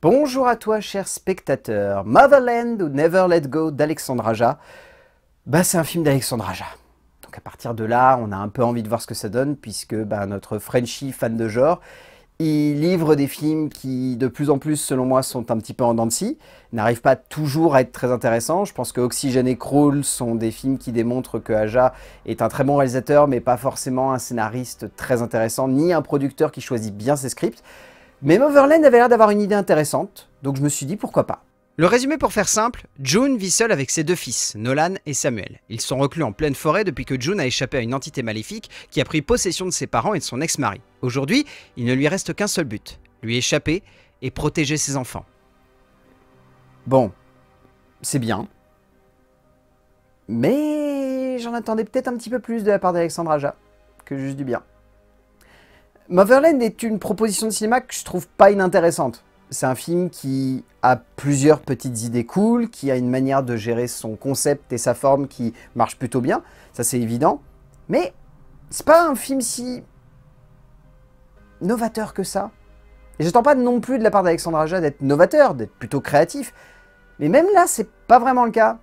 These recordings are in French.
Bonjour à toi, cher spectateur. Motherland ou Never Let Go d'Alexandre Aja. Bah, c'est un film d'Alexandre Aja. Donc à partir de là, on a un peu envie de voir ce que ça donne, puisque bah, notre Frenchy fan de genre, il livre des films qui, de plus en plus, selon moi, sont un petit peu en dents de scie, n'arrivent pas toujours à être très intéressants. Je pense que Oxygène et Crawl sont des films qui démontrent que Aja est un très bon réalisateur, mais pas forcément un scénariste très intéressant, ni un producteur qui choisit bien ses scripts. Mais Overland avait l'air d'avoir une idée intéressante, donc je me suis dit pourquoi pas. Le résumé pour faire simple, June vit seule avec ses deux fils, Nolan et Samuel. Ils sont reclus en pleine forêt depuis que June a échappé à une entité maléfique qui a pris possession de ses parents et de son ex-mari. Aujourd'hui, il ne lui reste qu'un seul but, lui échapper et protéger ses enfants. Bon, c'est bien. Mais j'en attendais peut-être un petit peu plus de la part d'Alexandre Aja que juste du bien. Motherland est une proposition de cinéma que je trouve pas inintéressante. C'est un film qui a plusieurs petites idées cool, qui a une manière de gérer son concept et sa forme qui marche plutôt bien, ça c'est évident. Mais c'est pas un film si novateur que ça. Et j'attends pas non plus de la part d'Alexandre Aja d'être novateur, d'être plutôt créatif. Mais même là, c'est pas vraiment le cas.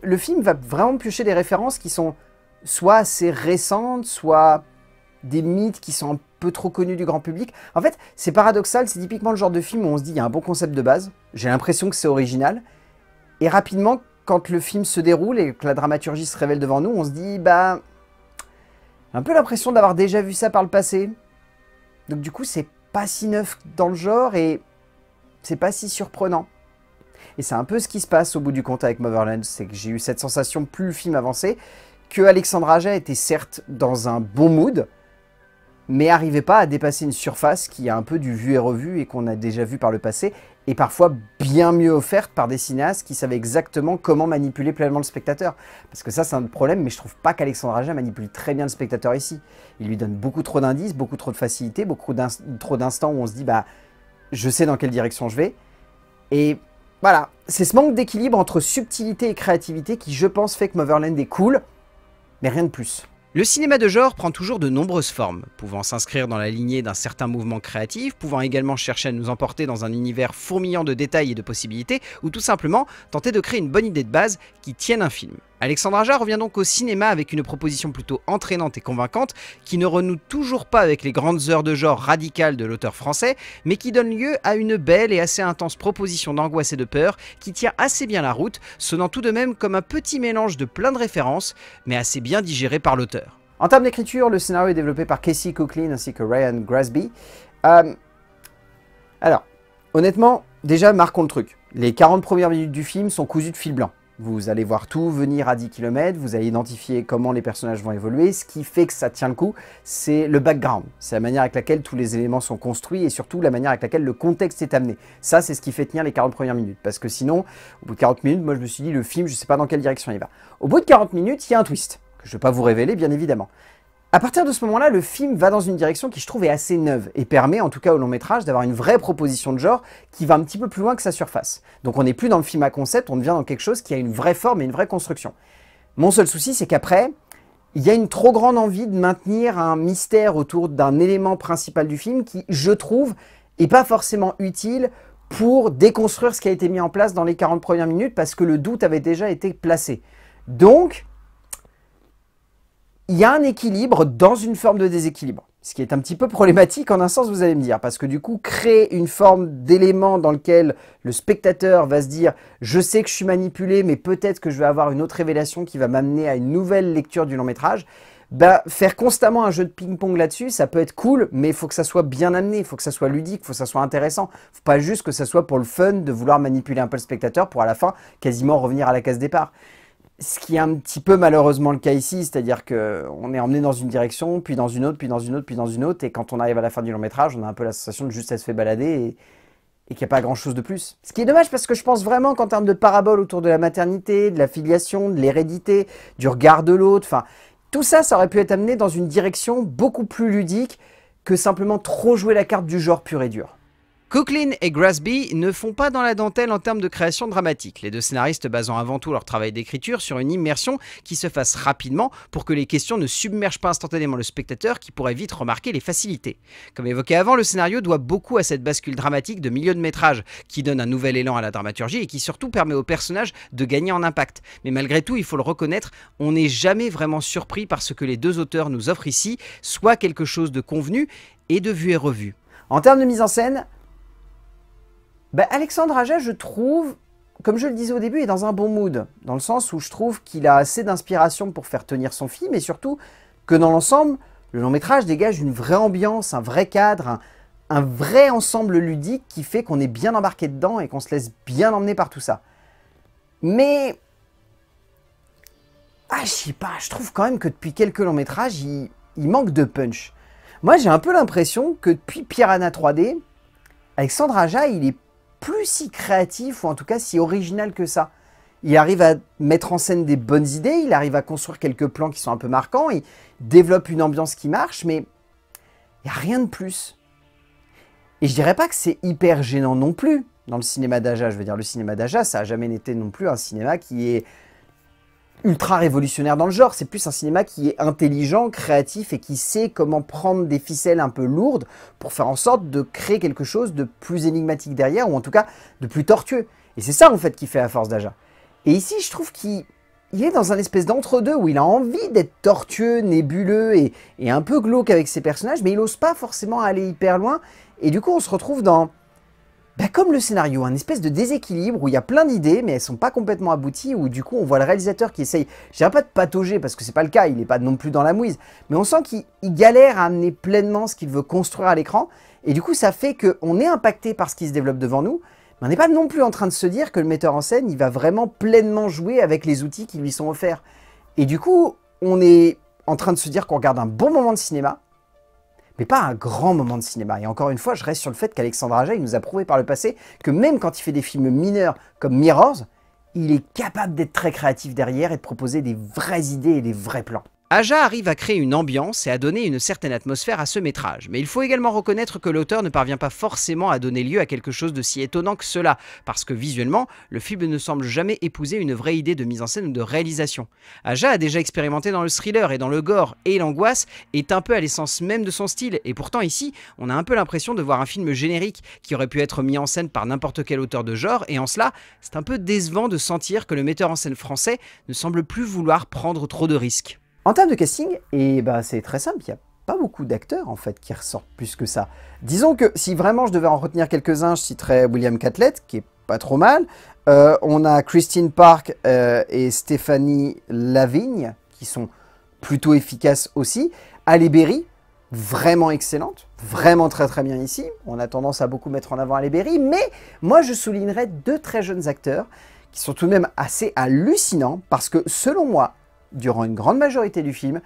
Le, film va vraiment piocher des références qui sont soit assez récentes, soit des mythes qui sont un trop connu du grand public. En fait, c'est paradoxal, c'est typiquement le genre de film où on se dit il y a un bon concept de base, j'ai l'impression que c'est original, et rapidement, quand le film se déroule et que la dramaturgie se révèle devant nous, on se dit bah un peu l'impression d'avoir déjà vu ça par le passé. Donc du coup, c'est pas si neuf dans le genre et c'est pas si surprenant. Et c'est un peu ce qui se passe au bout du compte avec Motherland, c'est que j'ai eu cette sensation plus le film avançait que Alexandre Aja était certes dans un bon mood, mais n'arrivait pas à dépasser une surface qui a un peu du vu et revu et qu'on a déjà vu par le passé, et parfois bien mieux offerte par des cinéastes qui savaient exactement comment manipuler pleinement le spectateur. Parce que ça, c'est un problème, mais je trouve pas qu'Alexandre Aja manipule très bien le spectateur ici. Il lui donne beaucoup trop d'indices, beaucoup trop de facilité, beaucoup trop d'instants où on se dit, bah, je sais dans quelle direction je vais. Et voilà, c'est ce manque d'équilibre entre subtilité et créativité qui, je pense, fait que Motherland est cool, mais rien de plus. Le cinéma de genre prend toujours de nombreuses formes, pouvant s'inscrire dans la lignée d'un certain mouvement créatif, pouvant également chercher à nous emporter dans un univers fourmillant de détails et de possibilités, ou tout simplement tenter de créer une bonne idée de base qui tienne un film. Alexandra Aja revient donc au cinéma avec une proposition plutôt entraînante et convaincante qui ne renoue toujours pas avec les grandes heures de genre radicales de l'auteur français, mais qui donne lieu à une belle et assez intense proposition d'angoisse et de peur qui tient assez bien la route, sonnant tout de même comme un petit mélange de plein de références, mais assez bien digéré par l'auteur. En termes d'écriture, le scénario est développé par Casey Cooklin ainsi que Ryan Grasby. Euh, alors, honnêtement, déjà marquons le truc. Les 40 premières minutes du film sont cousues de fil blanc. Vous allez voir tout venir à 10 km, vous allez identifier comment les personnages vont évoluer. Ce qui fait que ça tient le coup, c'est le background. C'est la manière avec laquelle tous les éléments sont construits et surtout la manière avec laquelle le contexte est amené. Ça, c'est ce qui fait tenir les 40 premières minutes. Parce que sinon, au bout de 40 minutes, moi je me suis dit, le film, je ne sais pas dans quelle direction il va. Au bout de 40 minutes, il y a un twist. Que je ne vais pas vous révéler, bien évidemment. À partir de ce moment-là, le film va dans une direction qui, je trouve, est assez neuve et permet, en tout cas au long métrage, d'avoir une vraie proposition de genre qui va un petit peu plus loin que sa surface. Donc on n'est plus dans le film à concept, on devient dans quelque chose qui a une vraie forme et une vraie construction. Mon seul souci, c'est qu'après, il y a une trop grande envie de maintenir un mystère autour d'un élément principal du film qui, je trouve, n'est pas forcément utile pour déconstruire ce qui a été mis en place dans les 40 premières minutes parce que le doute avait déjà été placé. Donc, il y a un équilibre dans une forme de déséquilibre. Ce qui est un petit peu problématique en un sens, vous allez me dire, parce que du coup, créer une forme d'élément dans lequel le spectateur va se dire « je sais que je suis manipulé, mais peut-être que je vais avoir une autre révélation qui va m'amener à une nouvelle lecture du long métrage », bah, faire constamment un jeu de ping-pong là-dessus, ça peut être cool, mais il faut que ça soit bien amené, il faut que ça soit ludique, il faut que ça soit intéressant. faut pas juste que ça soit pour le fun de vouloir manipuler un peu le spectateur pour à la fin quasiment revenir à la case départ ce qui est un petit peu malheureusement le cas ici, c'est-à-dire que on est emmené dans une direction, puis dans une autre, puis dans une autre, puis dans une autre, et quand on arrive à la fin du long métrage, on a un peu la sensation de juste elle se fait balader et, et qu'il n'y a pas grand-chose de plus. Ce qui est dommage parce que je pense vraiment qu'en termes de paraboles autour de la maternité, de la filiation, de l'hérédité, du regard de l'autre, enfin, tout ça, ça aurait pu être amené dans une direction beaucoup plus ludique que simplement trop jouer la carte du genre pur et dur. Cooklin et Grasby ne font pas dans la dentelle en termes de création dramatique, les deux scénaristes basant avant tout leur travail d'écriture sur une immersion qui se fasse rapidement pour que les questions ne submergent pas instantanément le spectateur qui pourrait vite remarquer les facilités. Comme évoqué avant, le scénario doit beaucoup à cette bascule dramatique de milieu de métrage, qui donne un nouvel élan à la dramaturgie et qui surtout permet aux personnages de gagner en impact. Mais malgré tout, il faut le reconnaître, on n'est jamais vraiment surpris par ce que les deux auteurs nous offrent ici, soit quelque chose de convenu et de vu et revu. En termes de mise en scène, bah, Alexandre Aja, je trouve, comme je le disais au début, est dans un bon mood, dans le sens où je trouve qu'il a assez d'inspiration pour faire tenir son film, et surtout que dans l'ensemble, le long métrage dégage une vraie ambiance, un vrai cadre, un, vrai ensemble ludique qui fait qu'on est bien embarqué dedans et qu'on se laisse bien emmener par tout ça. Mais... Ah, je sais pas, je trouve quand même que depuis quelques longs métrages, il, il manque de punch. Moi, j'ai un peu l'impression que depuis Piranha 3D, Alexandre Aja, il est plus si créatif, ou en tout cas si original que ça. Il arrive à mettre en scène des bonnes idées, il arrive à construire quelques plans qui sont un peu marquants, il développe une ambiance qui marche, mais il n'y a rien de plus. Et je dirais pas que c'est hyper gênant non plus dans le cinéma d'Aja. Je veux dire, le cinéma d'Aja, ça n'a jamais été non plus un cinéma qui est ultra révolutionnaire dans le genre, c'est plus un cinéma qui est intelligent, créatif et qui sait comment prendre des ficelles un peu lourdes pour faire en sorte de créer quelque chose de plus énigmatique derrière ou en tout cas de plus tortueux. Et c'est ça en fait qui fait la force d'Aja. Et ici je trouve qu'il est dans un espèce d'entre-deux où il a envie d'être tortueux, nébuleux et, un peu glauque avec ses personnages, mais il n'ose pas forcément aller hyper loin. Et du coup, on se retrouve dans bah, comme le scénario, un espèce de déséquilibre où il y a plein d'idées mais elles sont pas complètement abouties où du coup on voit le réalisateur qui essaye, je dirais pas de patauger parce que c'est pas le cas, il n'est pas non plus dans la mouise, mais on sent qu'il galère à amener pleinement ce qu'il veut construire à l'écran et du coup ça fait qu'on est impacté par ce qui se développe devant nous mais on n'est pas non plus en train de se dire que le metteur en scène il va vraiment pleinement jouer avec les outils qui lui sont offerts et du coup on est en train de se dire qu'on regarde un bon moment de cinéma mais pas un grand moment de cinéma. Et encore une fois, je reste sur le fait qu'Alexandre Aja, nous a prouvé par le passé que même quand il fait des films mineurs comme Mirrors, il est capable d'être très créatif derrière et de proposer des vraies idées et des vrais plans. Aja arrive à créer une ambiance et à donner une certaine atmosphère à ce métrage, mais il faut également reconnaître que l'auteur ne parvient pas forcément à donner lieu à quelque chose de si étonnant que cela, parce que visuellement, le film ne semble jamais épouser une vraie idée de mise en scène ou de réalisation. Aja a déjà expérimenté dans le thriller et dans le gore, et l'angoisse est un peu à l'essence même de son style, et pourtant ici, on a un peu l'impression de voir un film générique qui aurait pu être mis en scène par n'importe quel auteur de genre, et en cela, c'est un peu décevant de sentir que le metteur en scène français ne semble plus vouloir prendre trop de risques. En termes de casting, et eh ben c'est très simple, il n'y a pas beaucoup d'acteurs en fait qui ressortent plus que ça. Disons que si vraiment je devais en retenir quelques-uns, je citerais William Catlett, qui est pas trop mal. Euh, on a Christine Park euh, et Stéphanie Lavigne, qui sont plutôt efficaces aussi. Ali Berry, vraiment excellente, vraiment très très bien ici. On a tendance à beaucoup mettre en avant Ali Berry, mais moi je soulignerais deux très jeunes acteurs qui sont tout de même assez hallucinants parce que selon moi, durant une grande majorité du film,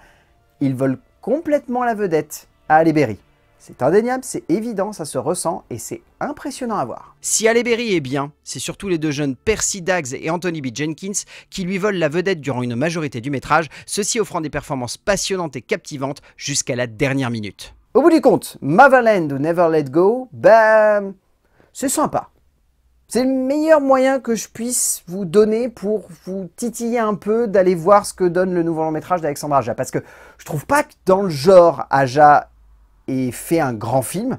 ils volent complètement la vedette à Halle C'est indéniable, c'est évident, ça se ressent et c'est impressionnant à voir. Si Halle est bien, c'est surtout les deux jeunes Percy Daggs et Anthony B. Jenkins qui lui volent la vedette durant une majorité du métrage, ceci offrant des performances passionnantes et captivantes jusqu'à la dernière minute. Au bout du compte, Motherland ou Never Let Go, ben, c'est sympa. C'est le meilleur moyen que je puisse vous donner pour vous titiller un peu d'aller voir ce que donne le nouveau long métrage d'Alexandre Aja. Parce que je trouve pas que dans le genre, Aja ait fait un grand film.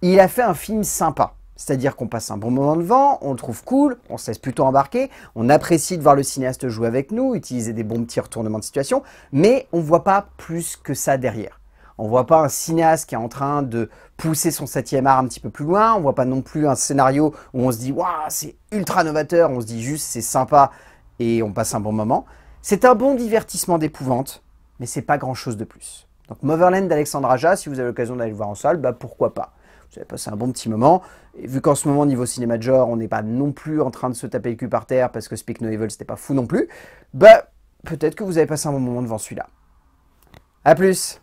Il a fait un film sympa. C'est-à-dire qu'on passe un bon moment devant, on le trouve cool, on se laisse plutôt embarquer, on apprécie de voir le cinéaste jouer avec nous, utiliser des bons petits retournements de situation, mais on ne voit pas plus que ça derrière. On voit pas un cinéaste qui est en train de pousser son septième art un petit peu plus loin. On voit pas non plus un scénario où on se dit waouh c'est ultra novateur. On se dit juste c'est sympa et on passe un bon moment. C'est un bon divertissement d'épouvante, mais c'est pas grand chose de plus. Donc Motherland d'Alexandre Aja, si vous avez l'occasion d'aller le voir en salle, bah pourquoi pas. Vous avez passé un bon petit moment. Et vu qu'en ce moment, niveau cinéma de genre, on n'est pas non plus en train de se taper le cul par terre parce que Speak No Evil, c'était pas fou non plus, bah peut-être que vous avez passé un bon moment devant celui-là. A plus